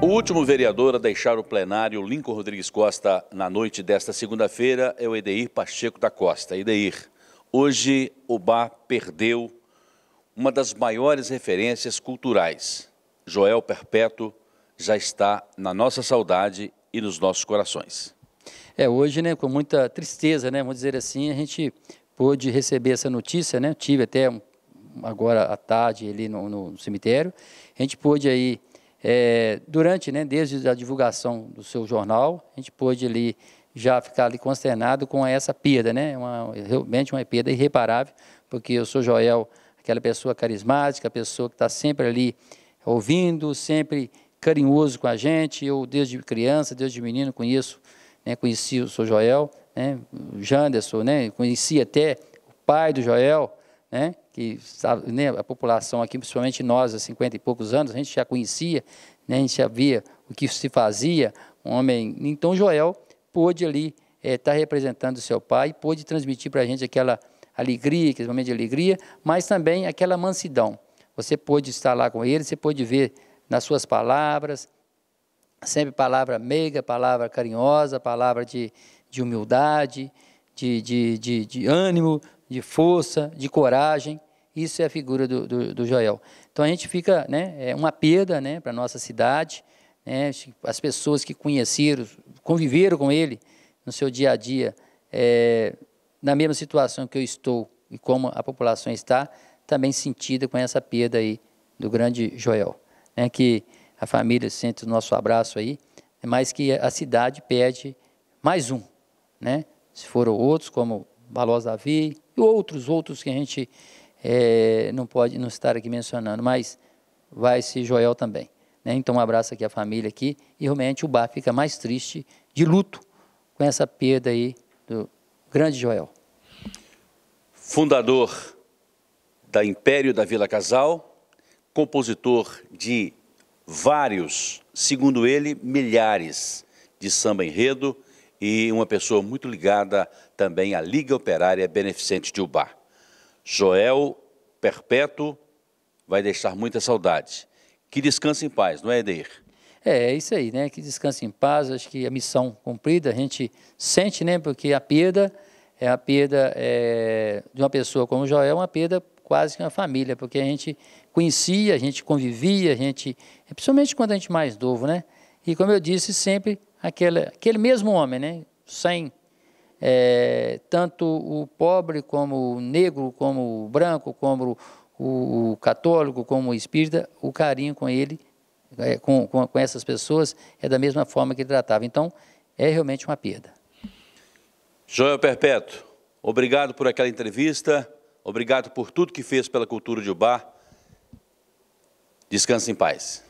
O último vereador a deixar o plenário Lincoln Rodrigues Costa na noite desta segunda-feira é o Edeir Pacheco da Costa. Edeir, hoje o bar perdeu uma das maiores referências culturais. Joel Perpétuo já está na nossa saudade e nos nossos corações. É, hoje, né, com muita tristeza, né, vamos dizer assim, a gente pôde receber essa notícia, né, tive até agora à tarde ali no, no cemitério, a gente pôde aí é, durante, né, desde a divulgação do seu jornal, a gente pôde ali já ficar ali consternado com essa perda, né? Uma, realmente uma perda irreparável, porque eu sou Joel, aquela pessoa carismática, pessoa que está sempre ali ouvindo, sempre carinhoso com a gente. Eu, desde criança, desde menino, conheço, né, conheci o seu Joel, né, o Janderson, né, conheci até o pai do Joel, né, que né, a população aqui, principalmente nós, há 50 e poucos anos, a gente já conhecia, né, a gente via o que se fazia, um homem... Então, Joel pôde ali estar eh, é, tá representando seu pai, pôde transmitir para a gente aquela alegria, aquele momento de alegria, mas também aquela mansidão. Você pôde estar lá com ele, você pôde ver nas suas palavras, sempre palavra meiga, palavra carinhosa, palavra de, de humildade, de, de, de, de ânimo, de força, de coragem. Isso é a figura do, do, do Joel. Então a gente fica, né, é uma perda né, para a nossa cidade, né, as pessoas que conheceram, conviveram com ele no seu dia a dia, é, na mesma situação que eu estou e como a população está, também sentida com essa perda aí do grande Joel. Né, que a família sente o nosso abraço aí, mas que a cidade pede mais um. Né? Se foram outros, como Balós Davi e outros, outros que a gente é, não pode não estar aqui mencionando, mas vai se Joel também. Né? Então, um abraço aqui à família aqui, e realmente o bar fica mais triste, de luto, com essa perda aí do grande Joel. Fundador da Império da Vila Casal, compositor de vários, segundo ele, milhares de samba enredo e uma pessoa muito ligada também à Liga Operária Beneficente de Ubar. Joel Perpétuo vai deixar muita saudade. Que descanse em paz, não é, Eder? É, é isso aí, né? Que descanse em paz. Acho que a missão cumprida, a gente sente, né? Porque a perda é a perda é, de uma pessoa como Joel, uma perda quase que uma família, porque a gente conhecia, a gente convivia, a gente, principalmente quando a gente é mais novo, né? E como eu disse, sempre aquele, aquele mesmo homem, né? Sem é, tanto o pobre como o negro, como o branco, como o, o católico, como o espírita, o carinho com ele, é, com, com, com, essas pessoas, é da mesma forma que ele tratava. Então, é realmente uma perda. Joel Perpétuo, obrigado por aquela entrevista, obrigado por tudo que fez pela cultura de Ubar. Descanse em paz.